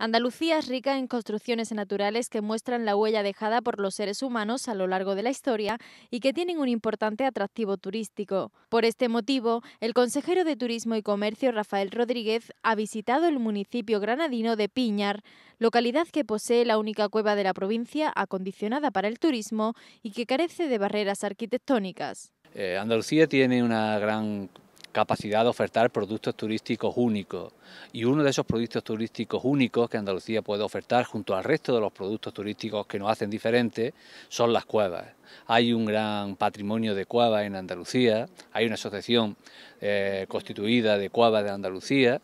Andalucía es rica en construcciones naturales que muestran la huella dejada por los seres humanos a lo largo de la historia y que tienen un importante atractivo turístico. Por este motivo, el consejero de Turismo y Comercio Rafael Rodríguez ha visitado el municipio granadino de Piñar, localidad que posee la única cueva de la provincia acondicionada para el turismo y que carece de barreras arquitectónicas. Eh, Andalucía tiene una gran capacidad de ofertar productos turísticos únicos. Y uno de esos productos turísticos únicos que Andalucía puede ofertar junto al resto de los productos turísticos que nos hacen diferentes son las cuevas. Hay un gran patrimonio de cuevas en Andalucía, hay una asociación eh, constituida de cuevas de Andalucía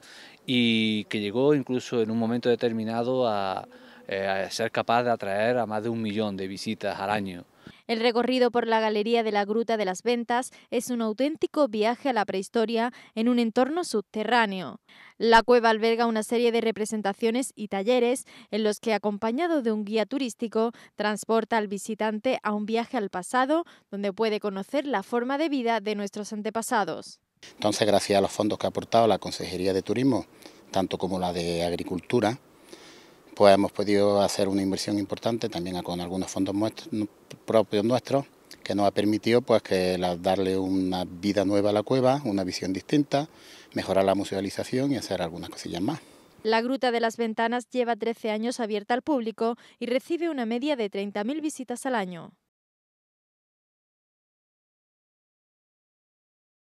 y que llegó incluso en un momento determinado a eh, ser capaz de atraer a más de un millón de visitas al año. El recorrido por la galería de la Gruta de las Ventas es un auténtico viaje a la prehistoria en un entorno subterráneo. La cueva alberga una serie de representaciones y talleres en los que, acompañado de un guía turístico, transporta al visitante a un viaje al pasado donde puede conocer la forma de vida de nuestros antepasados. Entonces, gracias a los fondos que ha aportado la Consejería de Turismo, tanto como la de Agricultura, pues hemos podido hacer una inversión importante también con algunos fondos propios nuestros que nos ha permitido pues que darle una vida nueva a la cueva, una visión distinta, mejorar la musealización y hacer algunas cosillas más. La Gruta de las Ventanas lleva 13 años abierta al público y recibe una media de 30.000 visitas al año.